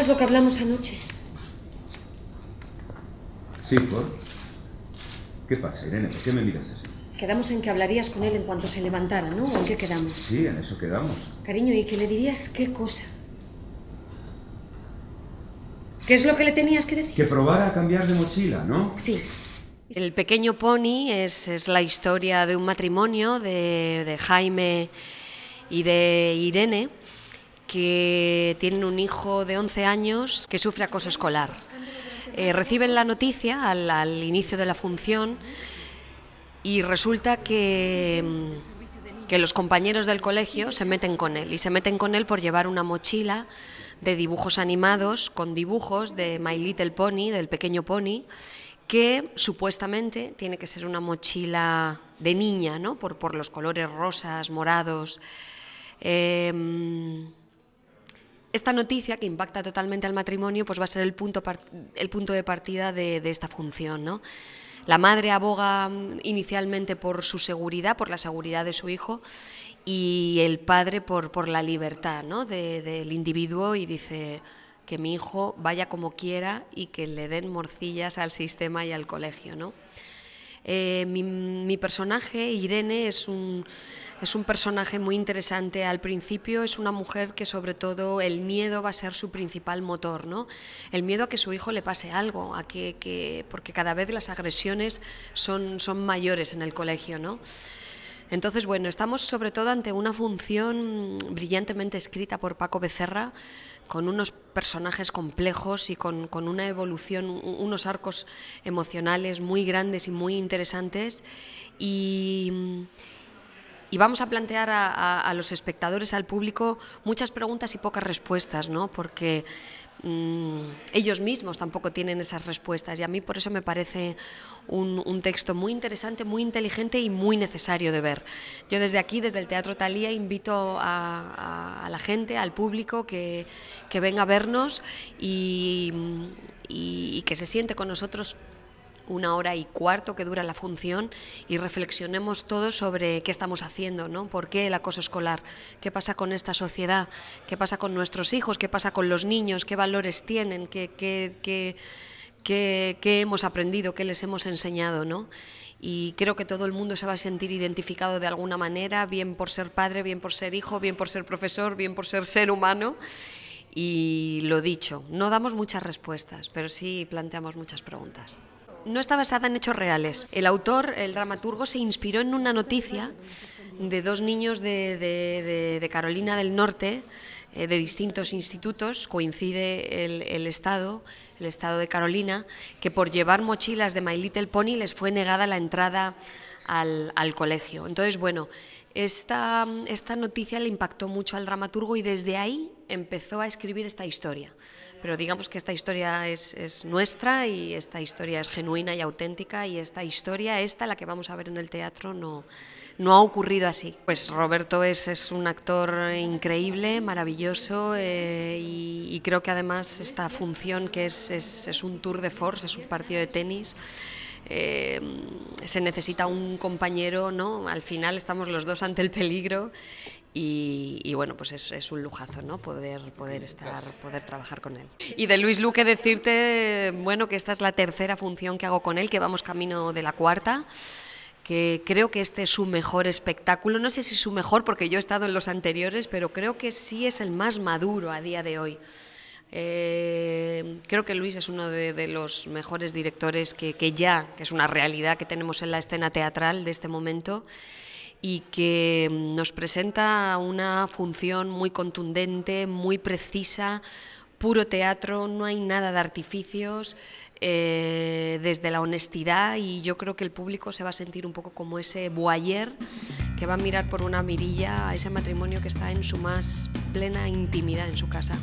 es lo que hablamos anoche? Sí, ¿por? ¿Qué pasa, Irene? ¿Por qué me miras así? Quedamos en que hablarías con él en cuanto se levantara, ¿no? en qué quedamos? Sí, en eso quedamos. Cariño, ¿y qué le dirías qué cosa? ¿Qué es lo que le tenías que decir? Que probara a cambiar de mochila, ¿no? Sí. El pequeño pony es, la historia de un matrimonio de, de Jaime y de Irene que tienen un hijo de 11 años que sufre acoso escolar. Eh, reciben la noticia al, inicio de la función y resulta que, mm, que los compañeros del colegio se meten con él y se meten con él por llevar una mochila de dibujos animados con dibujos de My Little Pony, del pequeño pony, que supuestamente tiene que ser una mochila de niña, ¿no? Por, por los colores rosas, morados. Em, esta noticia que impacta totalmente al matrimonio pues va a ser el punto, el punto de partida de, esta función. La madre aboga mm, inicialmente por su seguridad, por la seguridad de su hijo, y el padre por, por la libertad del individuo y dice que mi hijo vaya como quiera y que le den morcillas al sistema y al colegio. ¿no? Eh, mi personaje, Irene, es un es un personaje muy interesante al principio, es una mujer que sobre todo el miedo va a ser su principal motor, ¿no? El miedo a que su hijo le pase algo, a que, porque cada vez las agresiones son, son mayores en el colegio, ¿no? Entonces, bueno, estamos sobre todo ante una función brillantemente escrita por Paco Becerra, con unos personajes complejos y con, con, una evolución, unos arcos emocionales muy grandes y muy interesantes. Y, y vamos a plantear a, los espectadores, al público, muchas preguntas y pocas respuestas, ¿no? Porque mm, ellos mismos tampoco tienen esas respuestas y a mí por eso me parece un, texto muy interesante, muy inteligente y muy necesario de ver. Yo desde aquí, desde el Teatro Talía, invito a, la gente, al público, que, venga a vernos y que se siente con nosotros una hora y cuarto que dura la función y reflexionemos todos sobre qué estamos haciendo, ¿no? ¿Por qué el acoso escolar? ¿Qué pasa con esta sociedad? ¿Qué pasa con nuestros hijos? ¿Qué pasa con los niños? ¿Qué valores tienen? ¿Qué, qué, qué, qué, hemos aprendido? ¿Qué les hemos enseñado? ¿no? y creo que todo el mundo se va a sentir identificado de alguna manera, bien por ser padre, bien por ser hijo, bien por ser profesor, bien por ser ser humano. Y lo dicho, no damos muchas respuestas, pero sí planteamos muchas preguntas no está basada en hechos reales. El autor, el dramaturgo, se inspiró en una noticia de dos niños de, Carolina del Norte eh, de distintos institutos, coincide el, Estado, el Estado de Carolina, que por llevar mochilas de My Little Pony les fue negada la entrada al, al colegio. Entonces, bueno, esta, esta noticia le impactó mucho al dramaturgo y desde ahí empezó a escribir esta historia. Pero digamos que esta historia es, nuestra y esta historia es genuina y auténtica y esta historia, esta, la que vamos a ver en el teatro, no, no ha ocurrido así. Pues Roberto es, un actor increíble, maravilloso eh, y, creo que además esta función que es un tour de force, es un partido de tenis, eh, se necesita un compañero, ¿no? Al final estamos los dos ante el peligro y, bueno, pues es, un lujazo, ¿no? Poder, poder estar, poder trabajar con él. Y de Luis Luque decirte, bueno, que esta es la tercera función que hago con él, que vamos camino de la cuarta que creo que este es su mejor espectáculo. No sé si es su mejor porque yo he estado en los anteriores, pero creo que sí es el más maduro a día de hoy. Eh, creo que Luis es uno de, los mejores directores que, ya, que es una realidad que tenemos en la escena teatral de este momento y que mm, nos presenta una función muy contundente, muy precisa, puro teatro, no hay nada de artificios, eh, desde la honestidad y yo creo que el público se va a sentir un poco como ese boyer que va a mirar por una mirilla a ese matrimonio que está en su más plena intimidad en su casa.